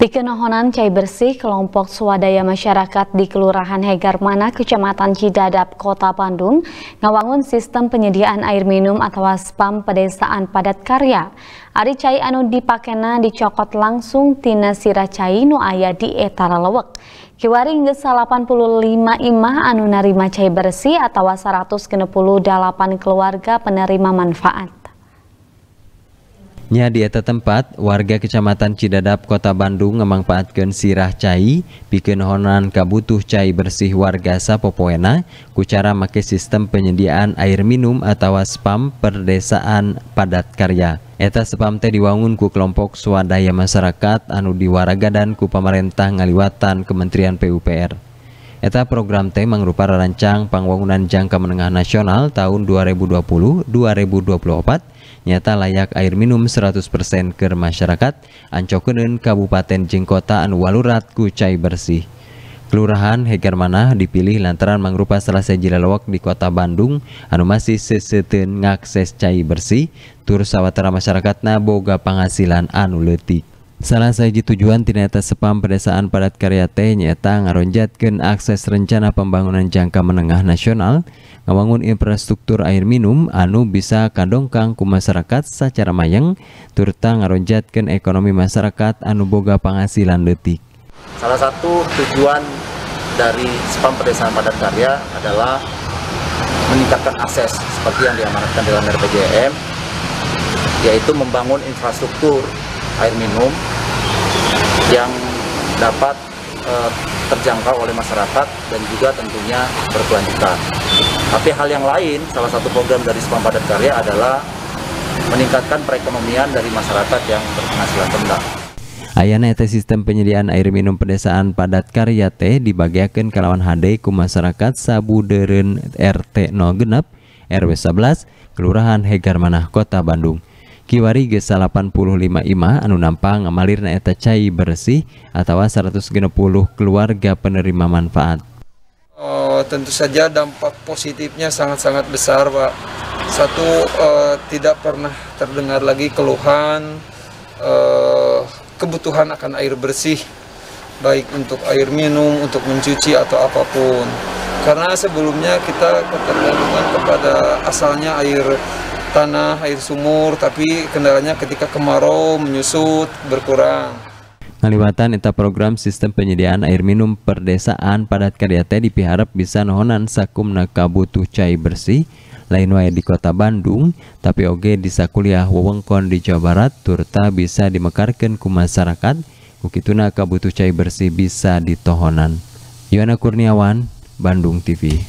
Pikenohonan Cai Bersih, kelompok swadaya masyarakat di Kelurahan Hegarmana, Kecamatan Cidadap, Kota Bandung, ngawangun sistem penyediaan air minum atau spam pedesaan padat karya. Ari cai anu dipakena dicokot langsung tina siracai nu aya di etara lewek. Kiwari nge 85 imah anu narima cai bersih atau 168 keluarga penerima manfaat. Nya di eta tempat warga Kecamatan Cidadap Kota Bandung memanfaatkan sirah cai bikin honan kabutuh cai bersih warga Sapopoena ku cara make sistem penyediaan air minum atau spam perdesaan padat karya. Eta spam teh diwangun ku kelompok swadaya masyarakat anu diwaraga dan ku pemerintah ngaliwatan Kementerian PUPR. Eta program teh mangrupa rancang pangwangunan jangka menengah nasional tahun 2020-2024 nyata layak air minum 100% ke masyarakat Ancokeun Kabupaten Jengkota Anwalurat walurat kucai bersih. Kelurahan Hegermana dipilih lantaran mangrupa salah saji di kota Bandung anu masih seseteun ngakses cai bersih tur sawatara masyarakatna boga penghasilan anu letik. Salah saji tujuan ternyata Sepam Pedesaan Padat Karya teh nyata ngaronjatkan akses rencana pembangunan jangka menengah nasional, ngawangun infrastruktur air minum anu bisa kadongkang ku masyarakat secara mayang, turta ngaronjatkan ekonomi masyarakat anu boga penghasilan detik. Salah satu tujuan dari Sepam Pedesaan Padat Karya adalah meningkatkan akses seperti yang diamanatkan dalam RPJM, yaitu membangun infrastruktur air minum yang dapat eh, terjangkau oleh masyarakat dan juga tentunya berkelanjutan. Tapi hal yang lain, salah satu program dari Spam Padat Karya adalah meningkatkan perekonomian dari masyarakat yang berpenghasilan rendah. Ayana eta sistem penyediaan air minum pedesaan padat karya teh dibagiakan kalawan HD ku masyarakat deren RT 0 genep RW 11 Kelurahan Hegarmanah Kota Bandung kiwari ge 85 imah anu nampang ngamalirna eta cai bersih atau 160 keluarga penerima manfaat. Oh, tentu saja dampak positifnya sangat-sangat besar, Pak. Satu eh, tidak pernah terdengar lagi keluhan eh, kebutuhan akan air bersih baik untuk air minum, untuk mencuci atau apapun. Karena sebelumnya kita ketergantungan kepada asalnya air tanah, air sumur, tapi kendalanya ketika kemarau menyusut berkurang. Ngaliwatan eta program sistem penyediaan air minum perdesaan padat karya teh dipiharap bisa nohonan naka butuh cai bersih lain wae di kota Bandung tapi oge di sakuliah wewengkon di Jawa Barat turta bisa dimekarkan ke masyarakat kukituna kabutuh cai bersih bisa ditohonan Yohana Kurniawan Bandung TV